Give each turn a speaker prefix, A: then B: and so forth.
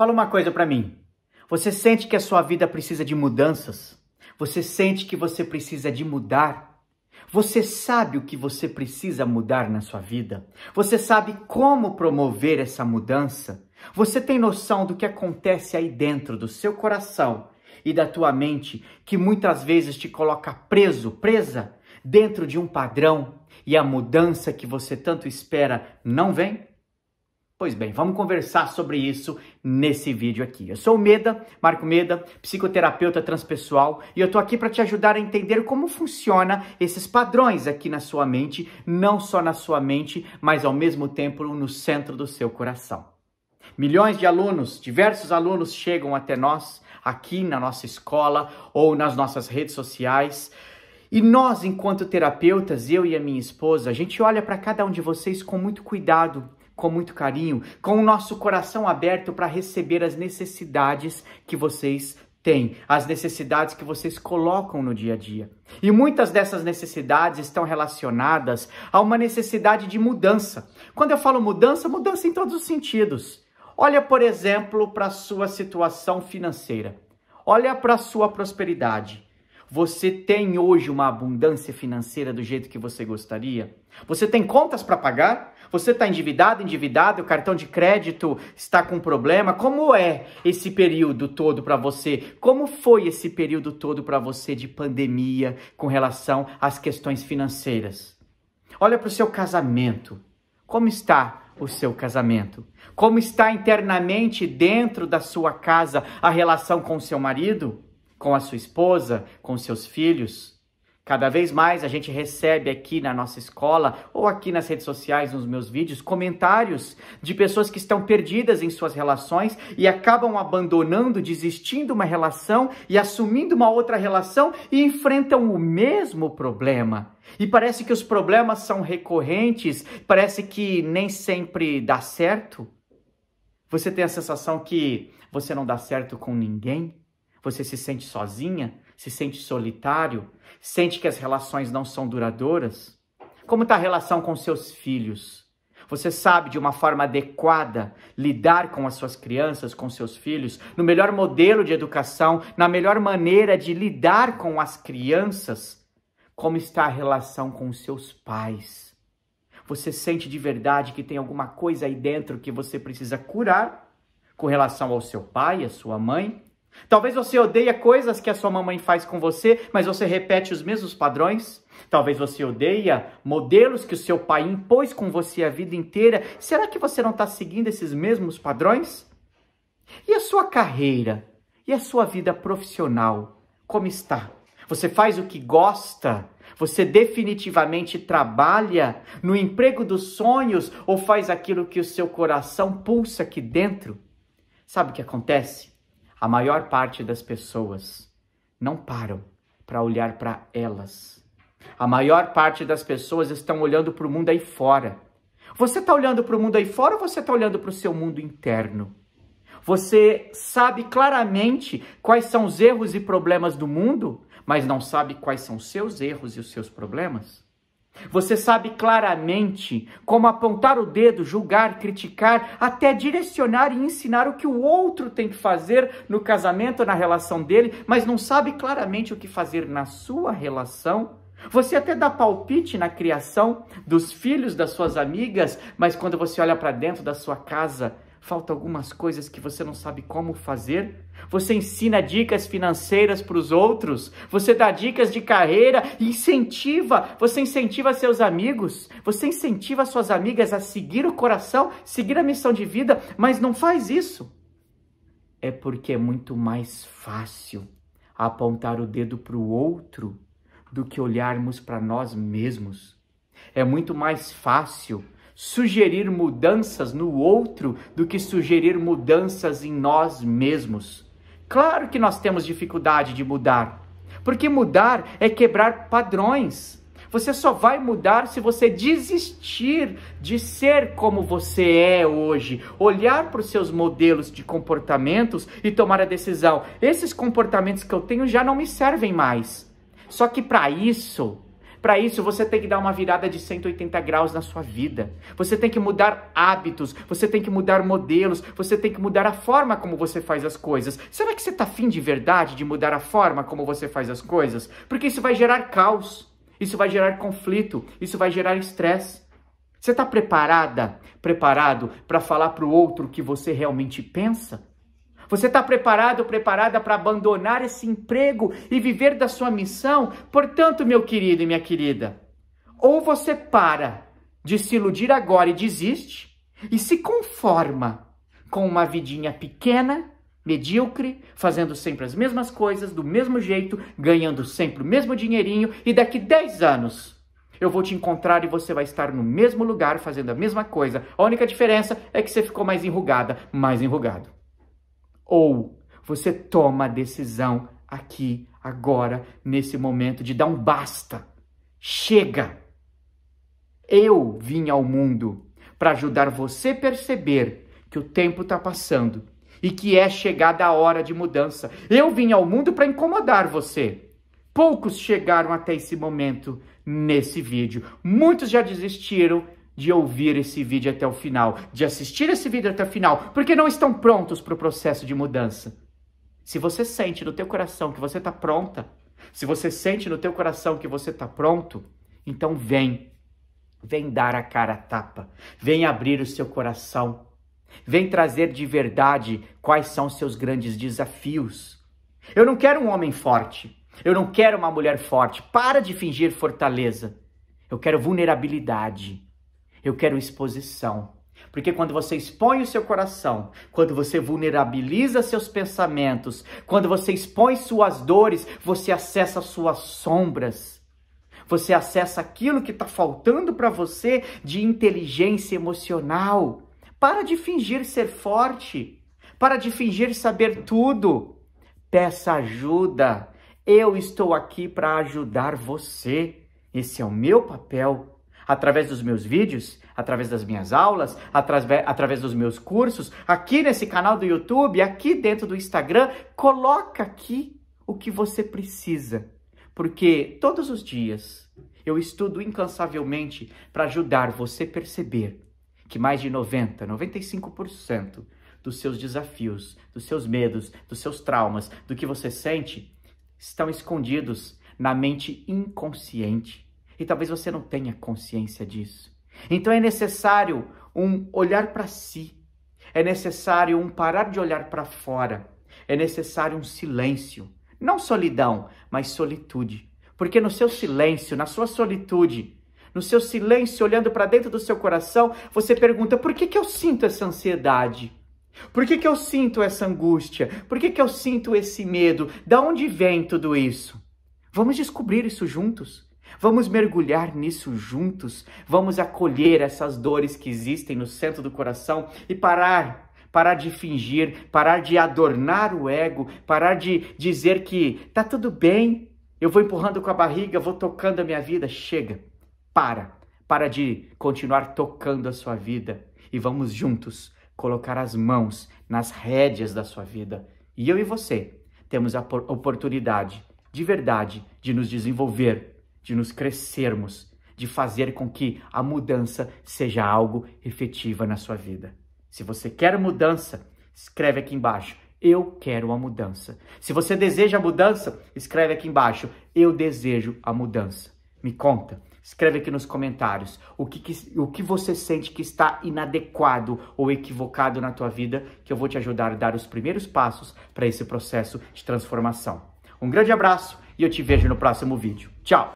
A: Fala uma coisa para mim. Você sente que a sua vida precisa de mudanças? Você sente que você precisa de mudar? Você sabe o que você precisa mudar na sua vida? Você sabe como promover essa mudança? Você tem noção do que acontece aí dentro do seu coração e da tua mente que muitas vezes te coloca preso, presa dentro de um padrão e a mudança que você tanto espera não vem? Pois bem, vamos conversar sobre isso nesse vídeo aqui. Eu sou o Meda, Marco Meda, psicoterapeuta transpessoal, e eu tô aqui para te ajudar a entender como funciona esses padrões aqui na sua mente, não só na sua mente, mas ao mesmo tempo no centro do seu coração. Milhões de alunos, diversos alunos chegam até nós aqui na nossa escola ou nas nossas redes sociais, e nós, enquanto terapeutas, eu e a minha esposa, a gente olha para cada um de vocês com muito cuidado com muito carinho, com o nosso coração aberto para receber as necessidades que vocês têm, as necessidades que vocês colocam no dia a dia. E muitas dessas necessidades estão relacionadas a uma necessidade de mudança. Quando eu falo mudança, mudança em todos os sentidos. Olha, por exemplo, para a sua situação financeira. Olha para a sua prosperidade. Você tem hoje uma abundância financeira do jeito que você gostaria? Você tem contas para pagar? Você está endividado, endividado, o cartão de crédito está com problema. Como é esse período todo para você? Como foi esse período todo para você de pandemia com relação às questões financeiras? Olha para o seu casamento. Como está o seu casamento? Como está internamente dentro da sua casa a relação com o seu marido, com a sua esposa, com seus filhos? Cada vez mais a gente recebe aqui na nossa escola ou aqui nas redes sociais, nos meus vídeos, comentários de pessoas que estão perdidas em suas relações e acabam abandonando, desistindo uma relação e assumindo uma outra relação e enfrentam o mesmo problema. E parece que os problemas são recorrentes, parece que nem sempre dá certo. Você tem a sensação que você não dá certo com ninguém? Você se sente sozinha? Se sente solitário? Sente que as relações não são duradouras? Como está a relação com seus filhos? Você sabe de uma forma adequada lidar com as suas crianças, com seus filhos, no melhor modelo de educação, na melhor maneira de lidar com as crianças? Como está a relação com os seus pais? Você sente de verdade que tem alguma coisa aí dentro que você precisa curar com relação ao seu pai, à sua mãe, Talvez você odeie coisas que a sua mamãe faz com você, mas você repete os mesmos padrões. Talvez você odeie modelos que o seu pai impôs com você a vida inteira. Será que você não está seguindo esses mesmos padrões? E a sua carreira? E a sua vida profissional? Como está? Você faz o que gosta? Você definitivamente trabalha no emprego dos sonhos ou faz aquilo que o seu coração pulsa aqui dentro? Sabe o que acontece? a maior parte das pessoas não param para olhar para elas. A maior parte das pessoas estão olhando para o mundo aí fora. Você está olhando para o mundo aí fora ou você está olhando para o seu mundo interno? Você sabe claramente quais são os erros e problemas do mundo, mas não sabe quais são os seus erros e os seus problemas? Você sabe claramente como apontar o dedo, julgar, criticar, até direcionar e ensinar o que o outro tem que fazer no casamento, na relação dele, mas não sabe claramente o que fazer na sua relação. Você até dá palpite na criação dos filhos das suas amigas, mas quando você olha para dentro da sua casa, falta algumas coisas que você não sabe como fazer? Você ensina dicas financeiras para os outros? Você dá dicas de carreira? Incentiva! Você incentiva seus amigos? Você incentiva suas amigas a seguir o coração, seguir a missão de vida, mas não faz isso? É porque é muito mais fácil apontar o dedo para o outro do que olharmos para nós mesmos. É muito mais fácil sugerir mudanças no outro do que sugerir mudanças em nós mesmos. Claro que nós temos dificuldade de mudar, porque mudar é quebrar padrões. Você só vai mudar se você desistir de ser como você é hoje, olhar para os seus modelos de comportamentos e tomar a decisão: esses comportamentos que eu tenho já não me servem mais. Só que para isso, para isso, você tem que dar uma virada de 180 graus na sua vida. Você tem que mudar hábitos, você tem que mudar modelos, você tem que mudar a forma como você faz as coisas. Será que você está afim de verdade de mudar a forma como você faz as coisas? Porque isso vai gerar caos, isso vai gerar conflito, isso vai gerar estresse. Você está preparada, preparado para falar para o outro o que você realmente pensa? Você está preparado ou preparada para abandonar esse emprego e viver da sua missão? Portanto, meu querido e minha querida, ou você para de se iludir agora e desiste e se conforma com uma vidinha pequena, medíocre, fazendo sempre as mesmas coisas, do mesmo jeito, ganhando sempre o mesmo dinheirinho e daqui 10 anos eu vou te encontrar e você vai estar no mesmo lugar fazendo a mesma coisa. A única diferença é que você ficou mais enrugada, mais enrugado ou você toma a decisão aqui, agora, nesse momento de dar um basta. Chega! Eu vim ao mundo para ajudar você a perceber que o tempo está passando e que é chegada a hora de mudança. Eu vim ao mundo para incomodar você. Poucos chegaram até esse momento nesse vídeo. Muitos já desistiram de ouvir esse vídeo até o final, de assistir esse vídeo até o final, porque não estão prontos para o processo de mudança. Se você sente no teu coração que você está pronta, se você sente no teu coração que você está pronto, então vem, vem dar a cara a tapa, vem abrir o seu coração, vem trazer de verdade quais são os seus grandes desafios. Eu não quero um homem forte, eu não quero uma mulher forte. Para de fingir fortaleza. Eu quero vulnerabilidade. Eu quero exposição. Porque quando você expõe o seu coração, quando você vulnerabiliza seus pensamentos, quando você expõe suas dores, você acessa suas sombras. Você acessa aquilo que está faltando para você de inteligência emocional. Para de fingir ser forte. Para de fingir saber tudo. Peça ajuda. Eu estou aqui para ajudar você. Esse é o meu papel através dos meus vídeos, através das minhas aulas, através, através dos meus cursos, aqui nesse canal do YouTube, aqui dentro do Instagram, coloca aqui o que você precisa. Porque todos os dias eu estudo incansavelmente para ajudar você a perceber que mais de 90, 95% dos seus desafios, dos seus medos, dos seus traumas, do que você sente, estão escondidos na mente inconsciente e talvez você não tenha consciência disso. Então é necessário um olhar para si, é necessário um parar de olhar para fora, é necessário um silêncio. Não solidão, mas solitude. Porque no seu silêncio, na sua solitude, no seu silêncio, olhando para dentro do seu coração, você pergunta: por que, que eu sinto essa ansiedade? Por que, que eu sinto essa angústia? Por que, que eu sinto esse medo? Da onde vem tudo isso? Vamos descobrir isso juntos. Vamos mergulhar nisso juntos. Vamos acolher essas dores que existem no centro do coração e parar parar de fingir, parar de adornar o ego, parar de dizer que tá tudo bem, eu vou empurrando com a barriga, vou tocando a minha vida. Chega, para, para de continuar tocando a sua vida e vamos juntos colocar as mãos nas rédeas da sua vida. E eu e você temos a oportunidade de verdade de nos desenvolver de nos crescermos, de fazer com que a mudança seja algo efetiva na sua vida. Se você quer mudança, escreve aqui embaixo. Eu quero a mudança. Se você deseja a mudança, escreve aqui embaixo. Eu desejo a mudança. Me conta. Escreve aqui nos comentários o que, que, o que você sente que está inadequado ou equivocado na tua vida, que eu vou te ajudar a dar os primeiros passos para esse processo de transformação. Um grande abraço e eu te vejo no próximo vídeo. Tchau!